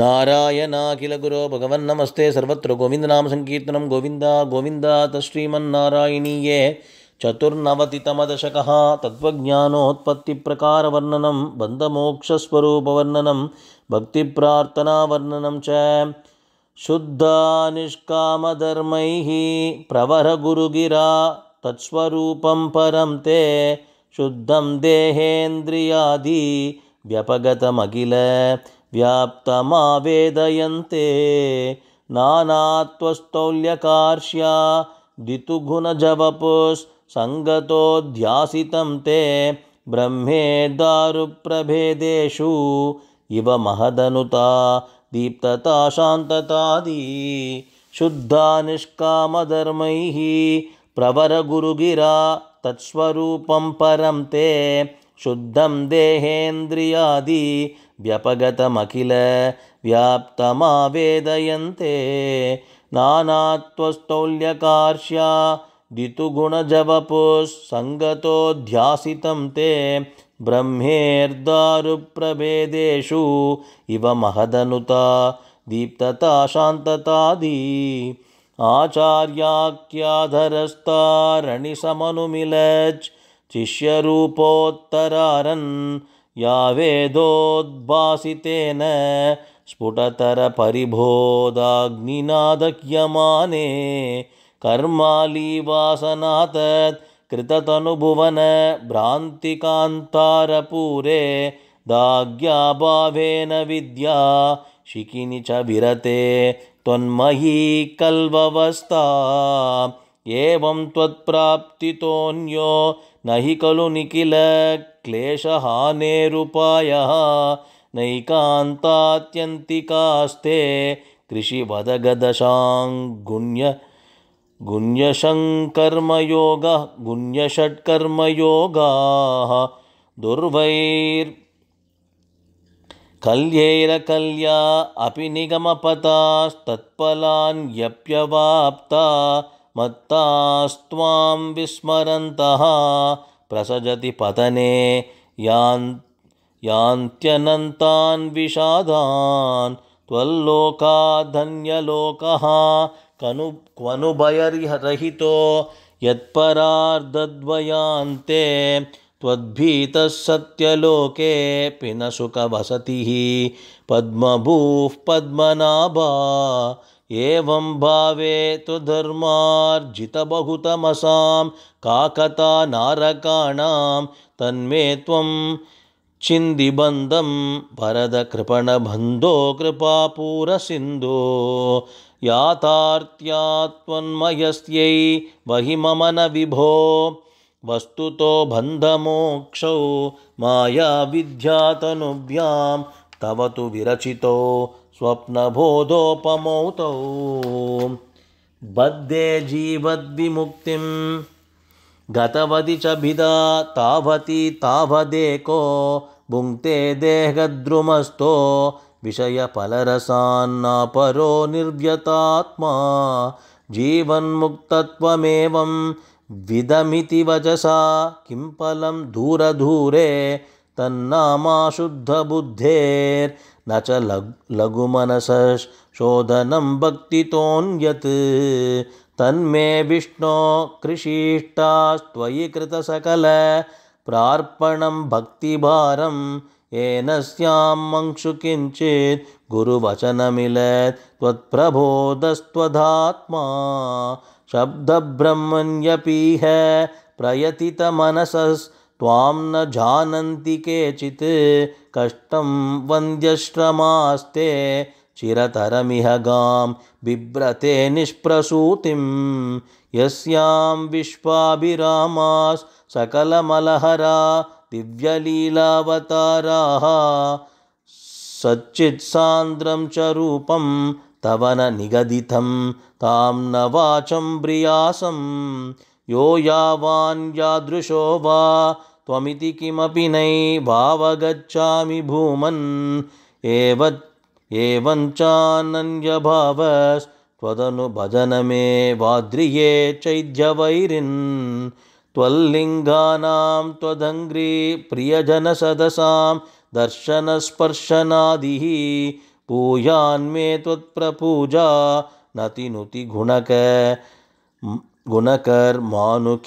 नारायणाखिलगुरो भगवन्नमस्ते सर्वत्र गोविन्दनामसङ्कीर्तनं गोविन्दा गोविन्दा तश्रीमन्नारायणीये चतुर्नवतितमदशकः तत्त्वज्ञानोत्पत्तिप्रकारवर्णनं बन्धमोक्षस्वरूपवर्णनं भक्तिप्रार्थनावर्णनं च शुद्धानिष्कामधर्मैः प्रवरगुरुगिरा तत्स्वरूपं परं ते शुद्धं देहेन्द्रियादि व्यपगतमखिल व्याप्तमावेदयन्ते नानात्वस्थौल्यकार्श्या दितुघुणजवपुस्सङ्गतोऽध्यासितं ते ब्रह्मे दारुप्रभेदेषु इव महदनुता दीप्तता शान्ततादि शुद्धा निष्कामधर्मैः प्रवरगुरुगिरा तत्स्वरूपं परं ते शुद्धं देहेन्द्रियादि व्यपगतमखिलव्याप्तमावेदयन्ते नानात्वस्तौल्यकार्श्यादितुगुणजवपुस्सङ्गतोऽध्यासितं ते ब्रह्मेर्दारुप्रभेदेषु इव महदनुता दीप्तता शान्ततादी आचार्याख्याधरस्तारणिसमनुमिलच् शिष्यरूपोत्तरारन् या वेदोद्भासितेन स्फुटतरपरिभोधाग्निनादय्यमाने कृततनुभुवन भ्रान्तिकान्तारपूरे दाज्ञाभावेन विद्या शिकिनि च विरते त्वन्मही कल्ववस्था एवं त्वत्प्राप्तितोऽन्यो न हि खलु निखिल क्लेशहानेरुपायः नैकान्तात्यन्तिकास्ते कृषिवदगदशां गुण्य गुण्यषट्कर्मयोगाः दुर्वैर् कल्यैरकल्या अपि निगमपतास्तत्पलान् यप्यवाप्ता मत्तास्त्वां विस्मरन्तः प्रसजति पतने यान् यान्त्यनन्तान् विषादान् त्वल्लोका धन्यलोकः कनु क्वनुभयर्हरहितो यत्परार्दद्वयान्ते त्वद्भीतः सत्यलोके पिनसुखवसतिः पद्मभूः पद्मनाभा एवं भावे त्वधर्मार्जितबहुतमसां काकता नारकाणां तन्मे त्वं चिन्दिबन्धं परदकृपणबन्धो कृपापूरसिन्धो याथार्त्या त्वन्मयस्त्यै वहिममन विभो वस्तुतो बन्धमोक्षौ मोक्षौ मायाविद्यातनुभ्यां तव तु स्वप्नबोधोपमौतौ बद्धे जीवद्विमुक्तिं गतवति च भिदा तावति तावदेको भुङ्क्ते देहद्रुमस्थो विषयफलरसान्नापरो निर्व्यतात्मा जीवन्मुक्तत्वमेवं विदमिति वचसा किं फलं तन्नामाशुद्धबुद्धेर्न च लघुमनसोधनं भक्तितोन्यत् तन्मे विष्णो कृषीष्टास्त्वयि कृतसकल प्रार्पणं भक्तिभारं येन स्यां मङ्क्षु किञ्चित् गुरुवचनमिलत् त्वत्प्रबोधस्त्वदात्मा शब्दब्रह्मण्यपीह प्रयतितमनसस् न जानन्ति केचित् कष्टं वन्द्यश्रमास्ते चिरतरमिह गां बिभ्रते निष्प्रसूतिं यस्यां विश्वाभिरामास्सकलमलहरा दिव्यलीलावताराः सच्चित्सान्द्रं च रूपं तव न निगदितं तां न वाचं ब्रियासं यो यावान् यादृशो वा त्वमिति किमपि नैवावगच्छामि भूमन् त्वदनु मे वाद्रिये चैद्यवैरिन् त्वल्लिङ्गानां त्वदङ्घ्रिप्रियजनसदसां दर्शनस्पर्शनादिः पूयान्मे त्वत्प्रपूजा गुणक गुणकर्मानुकीर्त्याधरोऽपि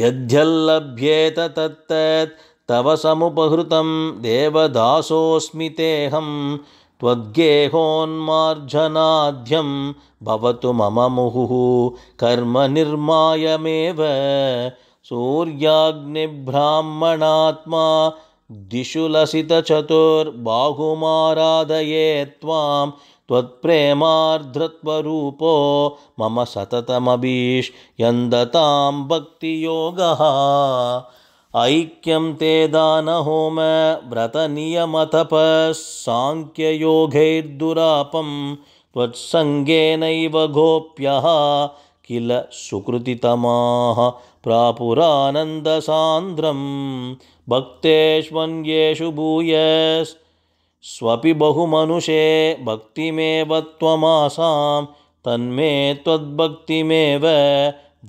यद्ध्यल्लभ्येत तत्तत् तव समुपहृतं देवदासोऽस्मितेऽहं त्वद्गेहोन्मार्जनाध्यं भवतु मम मुहुः कर्म सूर्याग्निब्राह्मणात्मा दिशु लसितचतुर्बाहुमाराधये त्वां त्वत्प्रेमार्द्रत्वरूपो मम सततमभीष् यन्दतां भक्तियोगः ऐक्यं ते दानहोम व्रतनियमतपसाङ्ख्ययोगैर्दुरापं त्वत्सङ्गेनैव गोप्यः किल सुकृतितमाः प्रापुरानन्दसान्द्रं भक्तेष्वन्येषु भूयस् स्वपि बहुमनुषे भक्तिमेव त्वमासां तन्मे त्वद्भक्तिमेव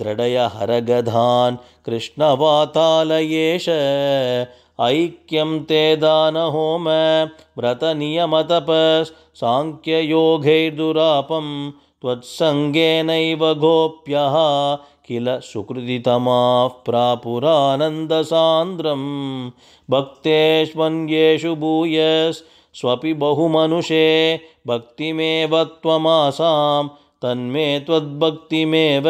दृढय हरगधान् कृष्णवातालयेश ऐक्यं ते दानहोम व्रतनियमतपस्साङ्ख्ययोघैर्दुरापम् त्वत्सङ्गेनैव गोप्यः किल सुकृतितमाः प्रापुरानन्दसान्द्रं भक्तेष्वन्येषु भूयस्वपि बहुमनुषे भक्तिमेव त्वमासां तन्मे त्वद्भक्तिमेव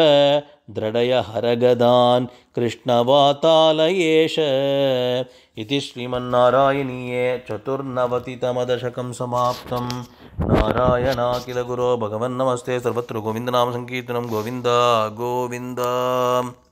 दृढय हरगदान् कृष्णवातालयेश इति श्रीमन्नारायणीये चतुर्नवतितमदशकं समाप्तम् नारायणाखिलगुरो भगवन्नमस्ते सर्वत्र गोविन्दनामसङ्कीर्तनं गोविन्द गोविन्द